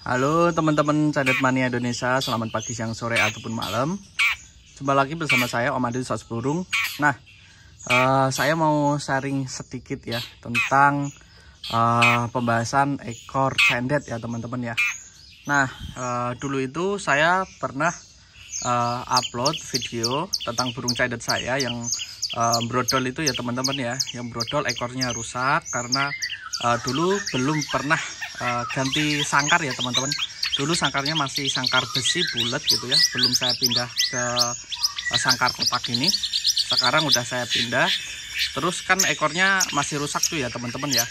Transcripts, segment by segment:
Halo teman-teman Candet mania Indonesia, selamat pagi, siang, sore, ataupun malam Jumpa lagi bersama saya Om Adil Saus Burung Nah, uh, saya mau sharing sedikit ya tentang uh, pembahasan ekor cendet ya teman-teman ya Nah, uh, dulu itu saya pernah uh, upload video tentang burung candet saya yang uh, brodol itu ya teman-teman ya yang brodol ekornya rusak karena uh, dulu belum pernah Eh, ganti sangkar ya teman-teman dulu sangkarnya masih sangkar besi bulat gitu ya belum saya pindah ke eh, sangkar kotak ini sekarang udah saya pindah terus kan ekornya masih rusak tuh ya teman-teman ya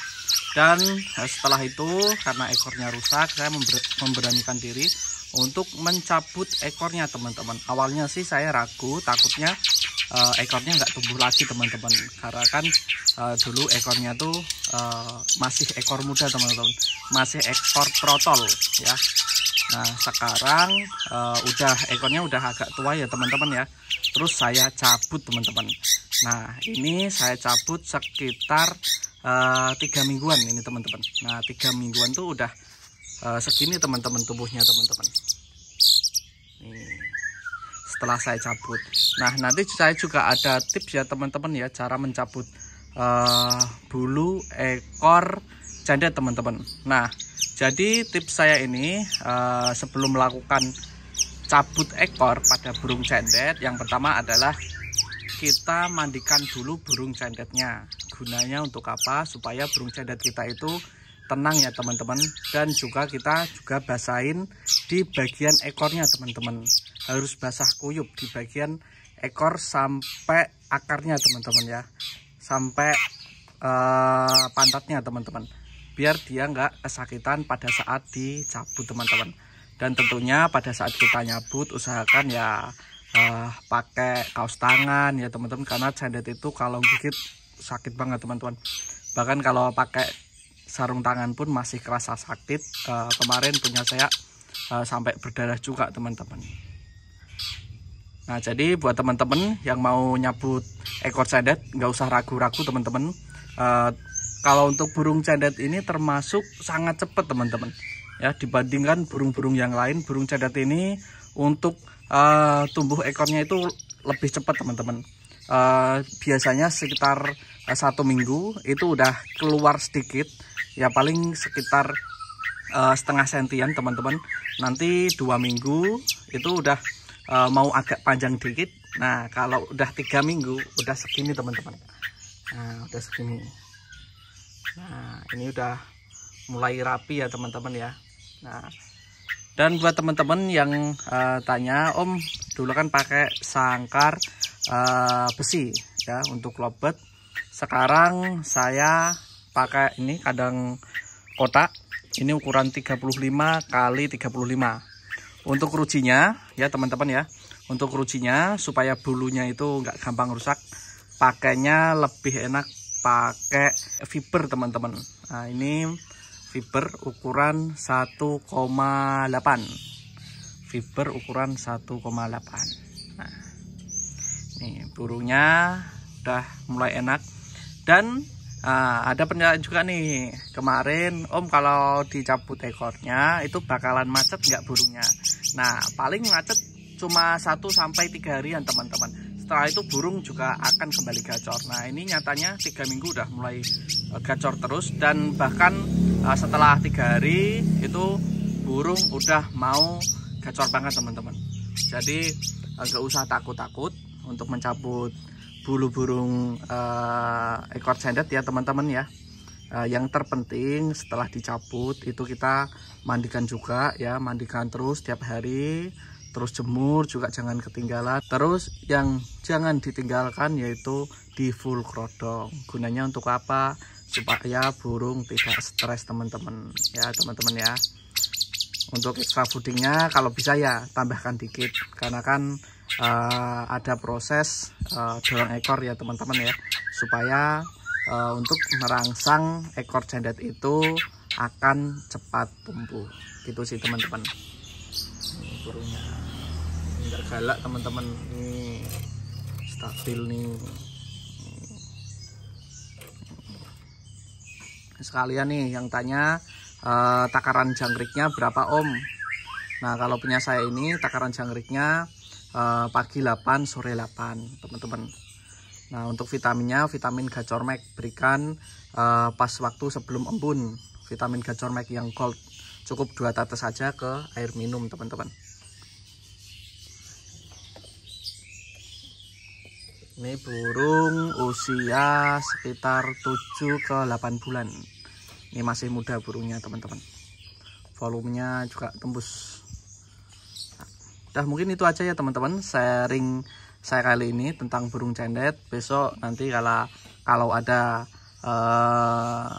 dan eh, setelah itu karena ekornya rusak saya member memberanikan diri untuk mencabut ekornya teman-teman awalnya sih saya ragu takutnya uh, eh, ekornya nggak tumbuh lagi teman-teman karena kan uh, dulu ekornya tuh uh, masih ekor muda teman-teman masih ekor protol ya nah sekarang uh, udah ekornya udah agak tua ya teman-teman ya terus saya cabut teman-teman nah ini saya cabut sekitar tiga mingguan ini teman-teman nah tiga mingguan tuh udah uh, segini teman-teman tubuhnya teman-teman setelah saya cabut nah nanti saya juga ada tips ya teman-teman ya cara mencabut uh, bulu ekor janda teman-teman nah jadi tips saya ini uh, sebelum melakukan cabut ekor pada burung cendet yang pertama adalah kita mandikan dulu burung cendetnya gunanya untuk apa supaya burung cendet kita itu tenang ya teman-teman dan juga kita juga basahin di bagian ekornya teman-teman harus basah kuyup di bagian ekor sampai akarnya teman-teman ya sampai uh, pantatnya teman-teman biar dia nggak kesakitan pada saat dicabut teman-teman dan tentunya pada saat kita nyabut usahakan ya uh, pakai kaos tangan ya teman-teman karena cendet itu kalau gigit sakit banget teman-teman bahkan kalau pakai sarung tangan pun masih kerasa sakit uh, kemarin punya saya uh, sampai berdarah juga teman-teman Nah jadi buat teman-teman yang mau nyabut ekor cendet, nggak usah ragu-ragu teman-teman. Uh, kalau untuk burung cendet ini termasuk sangat cepat teman-teman. Ya dibandingkan burung-burung yang lain, burung cendet ini untuk uh, tumbuh ekornya itu lebih cepat teman-teman. Uh, biasanya sekitar uh, satu minggu itu udah keluar sedikit, ya paling sekitar uh, setengah sentian teman-teman. Nanti dua minggu itu udah e, mau agak panjang dikit nah kalau udah tiga minggu udah segini teman-teman nah udah segini nah ini udah mulai rapi ya teman-teman ya nah dan buat teman-teman yang e, tanya om dulu kan pakai sangkar e, besi ya untuk lobet sekarang saya pakai ini kadang kotak ini ukuran 35 kali 35 untuk rucinya ya teman-teman ya untuk rucinya supaya bulunya itu nggak gampang rusak pakainya lebih enak pakai fiber teman-teman nah ini fiber ukuran 1,8 fiber ukuran 1,8 nah ini burungnya udah mulai enak dan Nah, ada penjelasan juga nih. Kemarin Om kalau dicabut ekornya itu bakalan macet nggak burungnya. Nah, paling macet cuma 1 sampai 3 harian, teman-teman. Setelah itu burung juga akan kembali gacor. Nah, ini nyatanya tiga minggu udah mulai e, gacor terus dan bahkan e, setelah 3 hari itu burung udah mau gacor banget, teman-teman. Jadi, e, nggak usah takut-takut untuk mencabut bulu burung uh, ekor cendet ya teman-teman ya uh, yang terpenting setelah dicabut itu kita mandikan juga ya mandikan terus tiap hari terus jemur juga jangan ketinggalan terus yang jangan ditinggalkan yaitu di full krodong gunanya untuk apa supaya burung tidak stres teman-teman ya teman-teman ya untuk extra foodingnya kalau bisa ya tambahkan dikit karena kan uh, ada proses uh, eh, dorong ekor ya teman-teman ya supaya uh, untuk merangsang ekor janda itu akan cepat tumbuh gitu sih teman-teman ini burungnya enggak galak teman-teman ini stabil nih sekalian nih yang tanya eh, takaran jangkriknya berapa om nah kalau punya saya ini takaran jangkriknya eh, pagi 8 sore 8 teman-teman nah untuk vitaminnya vitamin gacor mek berikan eh, pas waktu sebelum embun vitamin gacor mek yang gold cukup dua tetes saja ke air minum teman-teman ini burung usia sekitar 7 ke 8 bulan ini masih muda burungnya teman-teman volumenya juga tembus Dah mungkin itu aja ya teman-teman sharing saya kali ini tentang burung cendet. Besok nanti kalau kalau ada uh,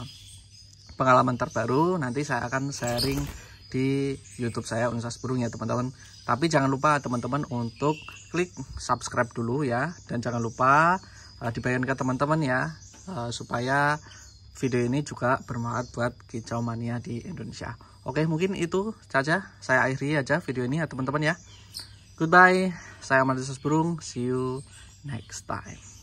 pengalaman terbaru nanti saya akan sharing di YouTube saya Unsas Burung ya teman-teman. Tapi jangan lupa teman-teman untuk klik subscribe dulu ya dan jangan lupa uh, dibayangkan ke teman-teman ya uh, supaya video ini juga bermanfaat buat kicau mania di Indonesia. Oke, mungkin itu saja. Saya akhiri aja video ini ya teman-teman ya. Goodbye. Saya Mardisus Burung. See you next time.